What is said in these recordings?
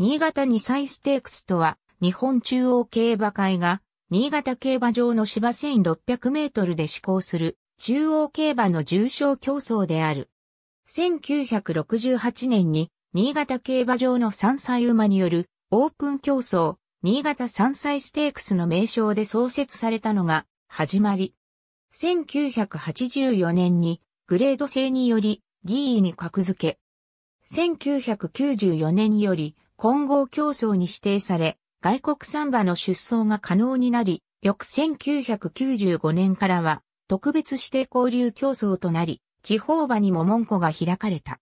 新潟2歳ステークスとは、日本中央競馬会が、新潟競馬場の芝1600メートルで施行する、中央競馬の重賞競争である。1968年に、新潟競馬場の3歳馬による、オープン競争、新潟3歳ステークスの名称で創設されたのが、始まり。1984年に、グレード制により、D 員に格付け。1994年より、混合競争に指定され、外国産馬の出走が可能になり、翌1995年からは特別指定交流競争となり、地方馬にも門戸が開かれた。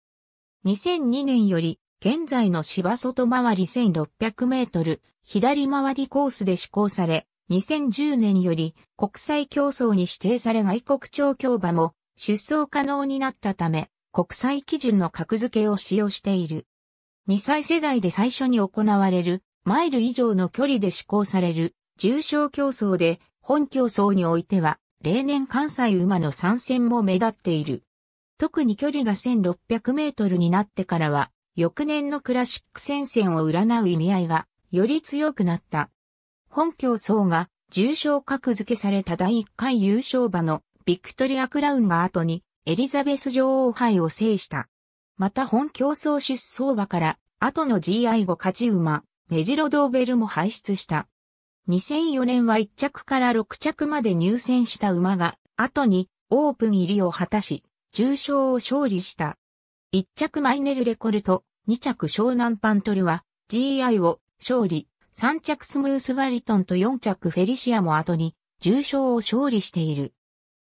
2002年より現在の芝外回り1600メートル左回りコースで施行され、2010年より国際競争に指定され外国調教馬も出走可能になったため、国際基準の格付けを使用している。2歳世代で最初に行われる、マイル以上の距離で施行される、重賞競争で、本競争においては、例年関西馬の参戦も目立っている。特に距離が1600メートルになってからは、翌年のクラシック戦線を占う意味合いが、より強くなった。本競争が、重賞格付けされた第1回優勝馬の、ビクトリア・クラウンが後に、エリザベス女王杯を制した。また本競争出走馬から、後の GI5 勝ち馬、メジロドーベルも排出した。2004年は1着から6着まで入選した馬が、後にオープン入りを果たし、重賞を勝利した。1着マイネルレコルト、2着湘南パントルは GI を勝利、3着スムースバリトンと4着フェリシアも後に重賞を勝利している。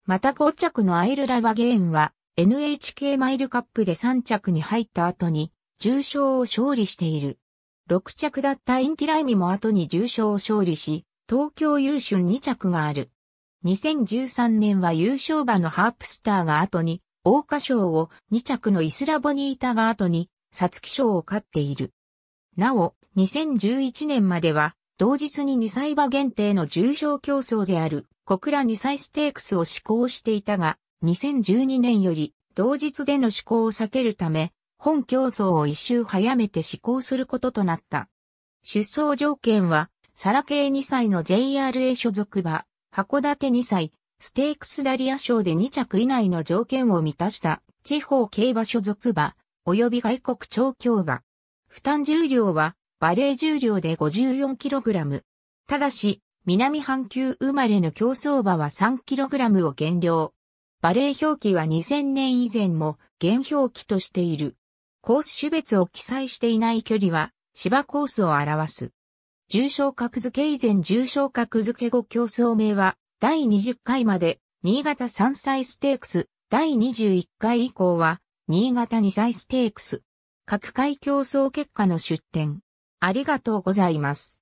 また5着のアイルラバゲーンは NHK マイルカップで3着に入った後に重賞を勝利している。6着だったインティライミも後に重賞を勝利し、東京優春2着がある。2013年は優勝馬のハープスターが後に、桜花賞を2着のイスラボニータが後に、サツキ賞を勝っている。なお、2011年までは、同日に2歳馬限定の重賞競争である、小倉2歳ステークスを施行していたが、2012年より同日での施行を避けるため、本競争を一周早めて施行することとなった。出走条件は、サラ系2歳の JRA 所属馬、函館2歳、ステークスダリア賞で2着以内の条件を満たした地方競馬所属馬、及び外国調教馬。負担重量は、バレー重量で 54kg。ただし、南半球生まれの競争馬は 3kg を減量。バレー表記は2000年以前も現表記としている。コース種別を記載していない距離は芝コースを表す。重症格付け以前重症格付け後競争名は第20回まで新潟山菜ステークス第21回以降は新潟2歳ステークス各回競争結果の出展。ありがとうございます。